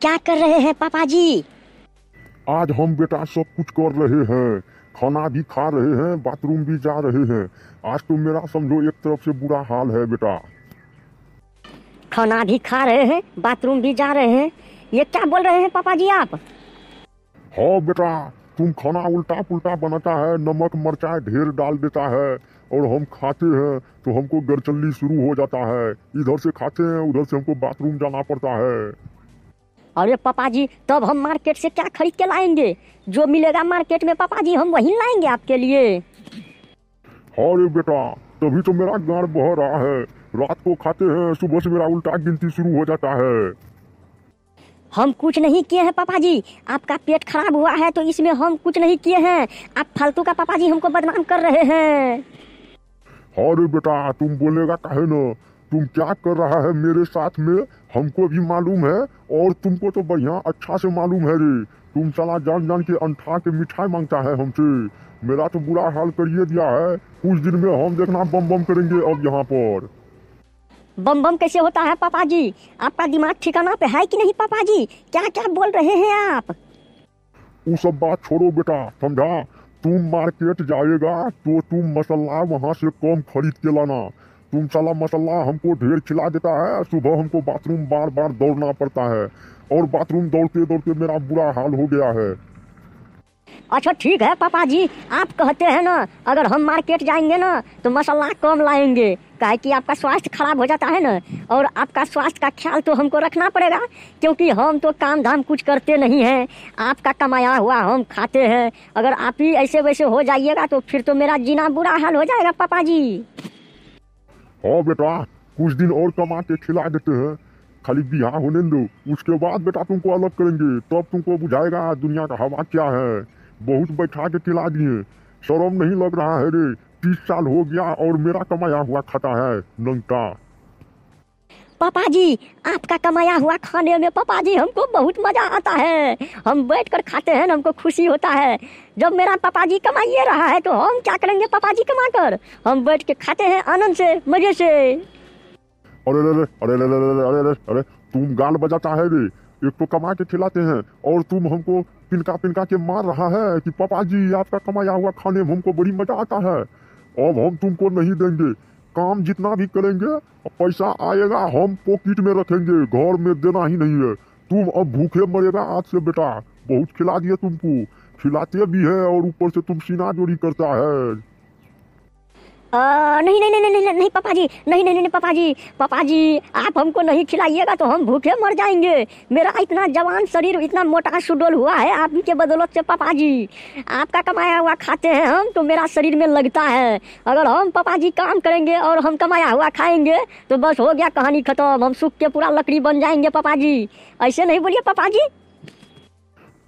क्या कर रहे हैं पापा जी आज हम बेटा सब कुछ कर रहे हैं खाना भी खा रहे हैं बाथरूम भी जा रहे हैं आज तो मेरा समझो एक तरफ से बुरा हाल है बेटा खाना भी खा रहे हैं बाथरूम भी जा रहे हैं ये क्या बोल रहे हैं पापा जी आप हाँ बेटा तुम खाना उल्टा पुल्टा बनाता है नमक मरचाई ढेर डाल देता है और हम खाते हैं तो हमको गरचल्ली शुरू हो जाता है इधर से खाते हैं उधर से हमको बाथरूम जाना पड़ता है अरे पापा जी तब हम मार्केट से क्या खरीद के लाएंगे जो मिलेगा मार्केट में पापा जी हम वही लाएंगे आपके लिए अरे हाँ बेटा तभी तो मेरा गार बह रहा है रात को खाते हैं सुबह से मेरा उल्टा गिनती शुरू हो जाता है हम कुछ नहीं किए हैं पापा जी आपका पेट खराब हुआ है तो इसमें हम कुछ नहीं किए हैं आप फालतू का पापा जी हमको बदनाम कर रहे हैं अरे हाँ बेटा तुम बोलेगा कहे ना तुम क्या कर रहा है मेरे साथ में हमको भी मालूम है और तुमको तो बढ़िया अच्छा से मालूम है रे तुम साला जान जान के अंठा के मिठाई मांगता है हमसे मेरा तो बुरा हाल करिए दिया है कुछ दिन में हम देखना बम बम करेंगे अब यहाँ पर बम बम कैसे होता है पापा जी आपका दिमाग ठिकाना पे है कि नहीं पापा जी क्या क्या बोल रहे हैं आप वो सब बात छोड़ो बेटा समझा तुम मार्केट जाएगा तो तुम मसाला वहाँ से कम खरीद के लाना तुम साला मसल्ला हमको ढेर खिला देता है सुबह हमको बाथरूम बार बार दौड़ना पड़ता है और बाथरूम दौड़ते दौड़ते मेरा बुरा हाल हो गया है अच्छा ठीक है पापा जी आप कहते हैं ना अगर हम मार्केट जाएंगे ना तो मसाला कम लाएंगे काहे कि आपका स्वास्थ्य खराब हो जाता है ना और आपका स्वास्थ्य का ख्याल तो हमको रखना पड़ेगा क्योंकि हम तो काम धाम कुछ करते नहीं हैं आपका कमाया हुआ हम खाते हैं अगर आप ही ऐसे वैसे हो जाइएगा तो फिर तो मेरा जीना बुरा हाल हो जाएगा पापा जी हाँ बेटा कुछ दिन और कमा के खिला देते हैं खाली बिहार होने दो उसके बाद बेटा तुमको अलग करेंगे तब तुमको बुझाएगा दुनिया का हवा क्या है बहुत बैठा के खिला दिए शर्म नहीं लग रहा है रे तीस साल हो गया और मेरा कमाया हुआ खाता है नंगता पापा जी आपका कमाया हुआ खाने में पापा जी हमको बहुत मजा आता है हम बैठ कर खाते हैं हमको खुशी होता है जब मेरा पापा जी कमाइए रहा है तो हम क्या करेंगे पापा जी कमा कर हम बैठ के खाते हैं आनंद से मजे से अरे अरे अरे अरे अरे अरे अरे तुम गाल बजाता है रे एक तो कमा के खिलाते हैं और तुम हमको पिनका पिनका के मार रहा है कि पापा जी आपका कमाया हुआ खाने में हमको बड़ी मजा आता है अब हम तुमको नहीं देंगे काम जितना भी करेंगे पैसा आएगा हम पॉकेट में रखेंगे घर में देना ही नहीं है तुम अब भूखे मरेगा आज से बेटा बहुत खिला दिए तुमको खिलाते भी है और ऊपर से तुम सीना जोरी करता है नहीं नहीं नहीं नहीं नहीं नहीं पापा जी नहीं नहीं नहीं पापा जी पापा जी आप हमको नहीं खिलाइएगा तो हम भूखे मर जाएंगे मेरा इतना जवान शरीर इतना मोटा सुडोल हुआ है आप ही के बदौलत से पापा जी आपका कमाया हुआ खाते हैं हम तो मेरा शरीर में लगता है अगर हम पापा जी काम करेंगे और हम कमाया हुआ खाएंगे तो बस हो गया कहानी खत्म हम सूख के पूरा लकड़ी बन जाएंगे पापा जी ऐसे नहीं बोलिए पापा जी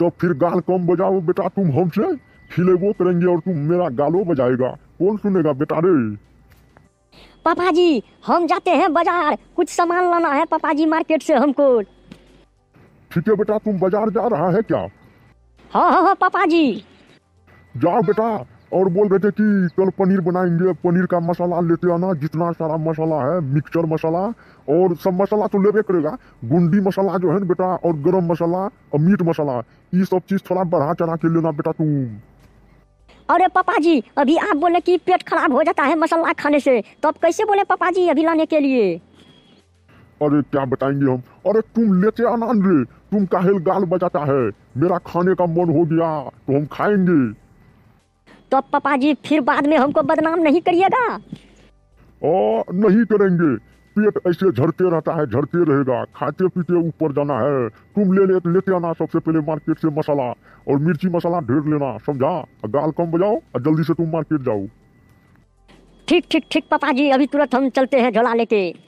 तो फिर गाल कम बजाओ बेटा तुम हमसे खिले वो करेंगे और तू मेरा गालो बजाएगा कौन सुनेगा बेटा रे पापा जी हम जाते हैं बाजार कुछ सामान लाना है पापा जी मार्केट से हमको ठीक है बेटा तुम बाजार जा रहा है क्या हाँ हाँ हाँ पापा जी जाओ बेटा और बोल रहे थे कि कल पनीर बनाएंगे पनीर का मसाला लेते आना जितना सारा मसाला है मिक्सचर मसाला और सब मसाला तो लेबे करेगा गुंडी मसाला जो है ना बेटा और गरम मसाला और मीट मसाला ये सब चीज़ थोड़ा बढ़ा चढ़ा के लेना बेटा तुम अरे पापा जी अभी आप बोले कि पेट खराब हो जाता है मसाला खाने से तो आप कैसे बोले पापा जी अभी लाने के लिए अरे क्या बताएंगे हम अरे तुम लेते आना रे तुम काहेल गाल बजाता है मेरा खाने का मन हो गया तो हम खाएंगे तो पापा जी फिर बाद में हमको बदनाम नहीं करिएगा नहीं करेंगे पेट ऐसे झड़ते रहता है झड़ते रहेगा खाते पीते ऊपर जाना है तुम ले ले लेते आना सबसे पहले मार्केट से मसाला और मिर्ची मसाला ढेर लेना समझा गाल कम बजाओ और जल्दी से तुम मार्केट जाओ ठीक ठीक ठीक पापा जी अभी तुरंत हम चलते हैं झोला लेके